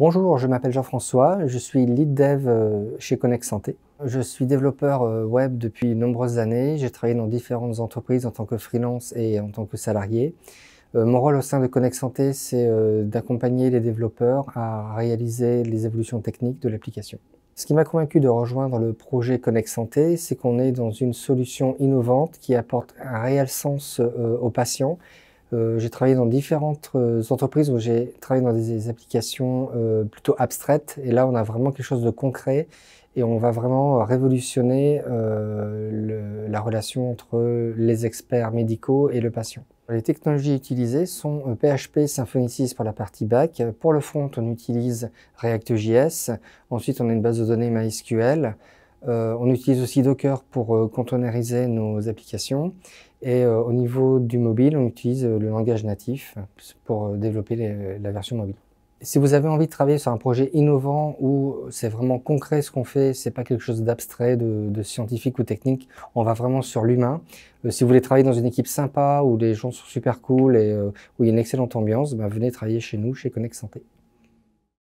Bonjour, je m'appelle Jean-François, je suis lead dev euh, chez Connect Santé. Je suis développeur euh, web depuis de nombreuses années. J'ai travaillé dans différentes entreprises en tant que freelance et en tant que salarié. Euh, mon rôle au sein de Connect Santé, c'est d'accompagner les développeurs à réaliser les évolutions techniques de l'application. Ce qui m'a convaincu de rejoindre le projet Connect Santé, c'est qu'on est dans une solution innovante qui apporte un réel sens aux patients euh, j'ai travaillé dans différentes euh, entreprises où j'ai travaillé dans des, applications euh, plutôt abstraites. Et là, on a vraiment quelque chose de concret et on va vraiment révolutionner la relation entre les experts médicaux et le patient. Les technologies utilisées sont PHP Symfony 6 pour la partie back. Pour le front, on utilise React.js. Ensuite, on a une base de données MySQL. Euh, on utilise aussi Docker pour euh, nos applications. Et euh, au niveau du mobile, on utilise euh, le langage natif pour développer la version mobile. Si vous avez envie de travailler sur un projet innovant où c'est vraiment concret ce qu'on fait, c'est pas quelque chose d'abstrait, de, scientifique ou technique, on va vraiment sur l'humain. si vous voulez travailler dans une équipe sympa où les gens sont super cool et où il y a une excellente ambiance, ben, venez travailler chez nous, chez Connect Santé.